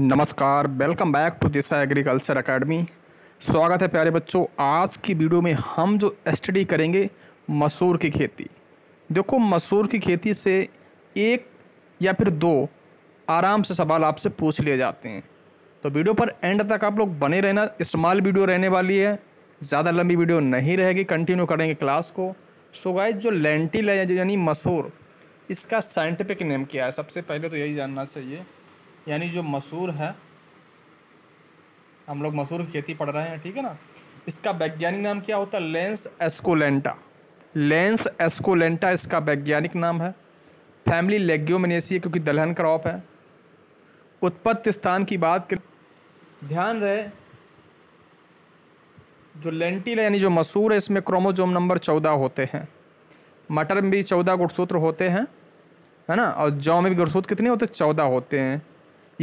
नमस्कार welcome back to Disha agriculture academy स्वागत है प्यारे बच्चों आज की वीडियो में हम जो स्टडी करेंगे मसूर की खेती देखो मसूर की खेती से एक या फिर दो आराम से सवाल आपसे पूछ लिए जाते हैं तो वीडियो पर एंड तक आप लोग बने रहना स्मॉल वीडियो रहने वाली है ज़्यादा लंबी वीडियो नहीं रहेगी कंटिन्यू करेंगे क्लास को सो गाइज जो लेंटिल है यानी मसूर इसका साइंटिफिक नेम क्या है सबसे पहले तो यही जानना चाहिए यानी जो मसूर है हम लोग मसूर की खेती पढ़ रहे हैं ठीक है ना इसका वैज्ञानिक नाम क्या होता है लेंस एस्कोलेंटा लेंस एस्कोलेंटा इसका वैज्ञानिक नाम है फैमिली लेग्योमिनेसी क्योंकि दलहन क्रॉप है उत्पत्ति स्थान की बात कर ध्यान रहे जो लेंटिल यानी जो मसूर है इसमें क्रोमोजोम नंबर चौदह होते हैं मटर में भी चौदह गुणसूत्र होते हैं है ना और जौ में भी गुणसूत्र कितने होते हैं चौदह होते हैं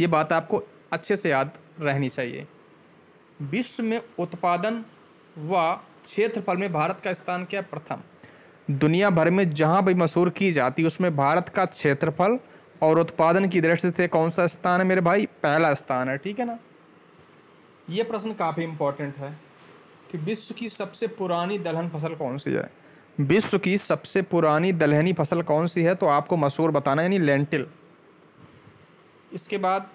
ये बात आपको अच्छे से याद रहनी चाहिए विश्व में उत्पादन व क्षेत्रफल में भारत का स्थान क्या प्रथम दुनिया भर में जहाँ भी मशहूर की जाती है उसमें भारत का क्षेत्रफल और उत्पादन की दृष्टि से कौन सा स्थान है मेरे भाई पहला स्थान है ठीक है ना ये प्रश्न काफ़ी इम्पोर्टेंट है कि विश्व की सबसे पुरानी दलहन फसल कौन सी है विश्व की सबसे पुरानी दलहनी फसल कौन सी है तो आपको मसूर बताना यानी लेंटिल इसके बाद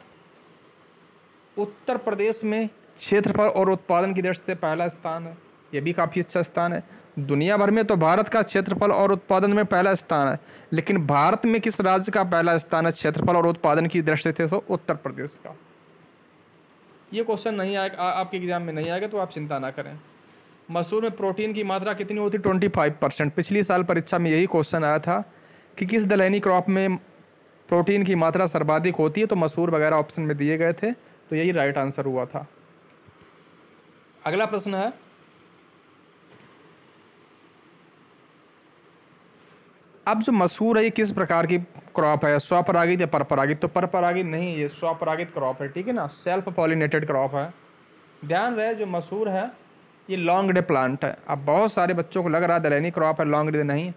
उत्तर प्रदेश में क्षेत्रफल और उत्पादन की दृष्टि से पहला स्थान है यह भी काफ़ी अच्छा स्थान है दुनिया भर में तो भारत का क्षेत्रफल और उत्पादन में पहला स्थान है लेकिन भारत में किस राज्य का पहला स्थान है क्षेत्रफल और उत्पादन की दृष्टि से तो उत्तर प्रदेश का ये क्वेश्चन नहीं आएगा आपके एग्जाम में नहीं आएगा तो आप चिंता ना करें मसूर में प्रोटीन की मात्रा कितनी होती ट्वेंटी फाइव परसेंट पिछली साल परीक्षा में यही क्वेश्चन आया था कि किस दलहनी क्रॉप में प्रोटीन की मात्रा सर्वाधिक होती है तो मसूर वगैरह ऑप्शन में दिए गए थे तो यही राइट आंसर हुआ था अगला प्रश्न है अब जो मसूर है ये किस प्रकार की क्रॉप है स्वपरागित या परपरागित तो परपरागित नहीं ये स्वपरागित क्रॉप है ठीक है ना सेल्फ पॉलिनेटेड क्रॉप है ध्यान रहे जो मसूर है ये लॉन्ग डे प्लांट है अब बहुत सारे बच्चों को लग रहा है दलैनी क्रॉप है लॉन्ग डे नहीं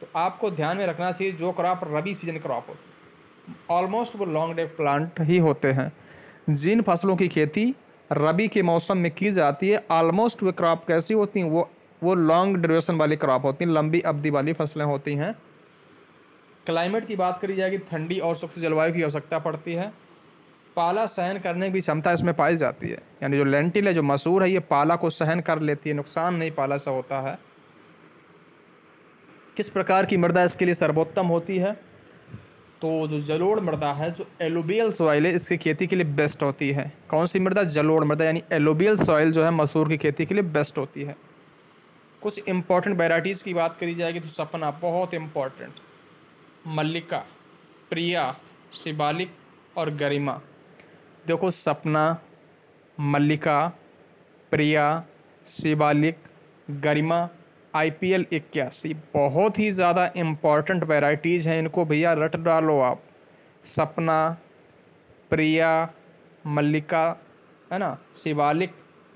तो आपको ध्यान में रखना चाहिए जो क्रॉप रबी सीजन क्रॉप होती है ऑलमोस्ट वो लॉन्ग डेफ प्लांट ही होते हैं जिन फसलों की खेती रबी के मौसम में की जाती है ऑलमोस्ट वे क्रॉप कैसी होती हैं वो वो लॉन्ग ड्यूरेशन वाली क्रॉप होती हैं लंबी अवधि वाली फसलें होती हैं क्लाइमेट की बात करी जाएगी ठंडी और सबसे जलवायु की आवश्यकता पड़ती है पाला सहन करने की क्षमता इसमें पाई जाती है यानी जो लेंटिल है जो मसूर है ये पाला को सहन कर लेती है नुकसान नहीं पाला से होता है किस प्रकार की मृदा इसके लिए सर्वोत्तम होती है तो जो जलोड़ मृदा है जो एलोबियल सॉइल है इसकी खेती के लिए बेस्ट होती है कौन सी मृदा जलोड़ मृदा यानी एलोबियल सॉइल जो है मसूर की खेती के लिए बेस्ट होती है कुछ इंपॉर्टेंट वेराइटीज़ की बात करी जाएगी तो सपना बहुत इम्पॉर्टेंट मल्लिका प्रिया शिवालिक और गरिमा देखो Sapna Mallika Priya Shivalik Garima I P L इक्यासी बहुत ही ज़्यादा इम्पॉर्टेंट वेराइटीज़ हैं इनको भैया रट डालो आप सपना प्रिया मल्लिका है ना शिवालिक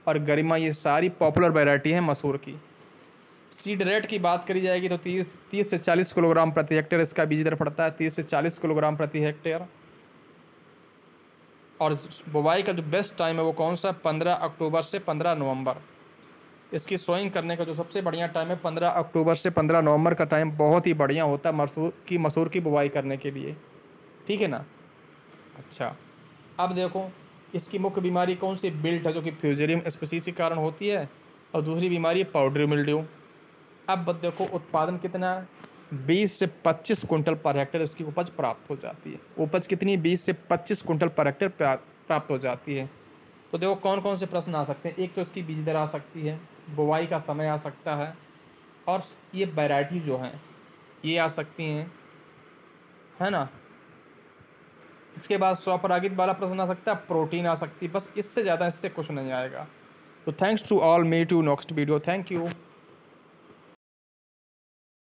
और गरिमा ये सारी पॉपुलर वेराइटी है मसूर की सीड रेट की बात करी जाएगी तो तीस तीस से चालीस किलोग्राम प्रति हेक्टेयर इसका बीज दर पड़ता है तीस से चालीस किलोग्राम प्रति हेक्टेयर और बुवाई का जो बेस्ट टाइम है वो कौन सा पंद्रह अक्टूबर से पंद्रह नवंबर इसकी सोइंग करने का जो सबसे बढ़िया टाइम है पंद्रह अक्टूबर से पंद्रह नवंबर का टाइम बहुत ही बढ़िया होता है मसूर की मसूर की बुआई करने के लिए ठीक है ना अच्छा अब देखो इसकी मुख्य बीमारी कौन सी बिल्ट है जो कि फ्यूजरियम स्पीसीज के कारण होती है और दूसरी बीमारी पाउडर मिल्ड्यू अब देखो उत्पादन कितना बीस से पच्चीस कुंटल पर हेक्टर इसकी उपज प्राप्त हो जाती है उपज कितनी बीस से पच्चीस कुंटल पर हेक्टर प्राप्त हो जाती है तो देखो कौन कौन से प्रश्न आ सकते हैं एक तो इसकी बीज दर आ सकती है बुवाई का समय आ सकता है और ये वैराइटी जो हैं ये आ सकती हैं है ना इसके बाद स्वपरागित वाला प्रश्न आ सकता है प्रोटीन आ सकती है बस इससे ज़्यादा इससे कुछ नहीं आएगा तो thanks to all meet you next video thank you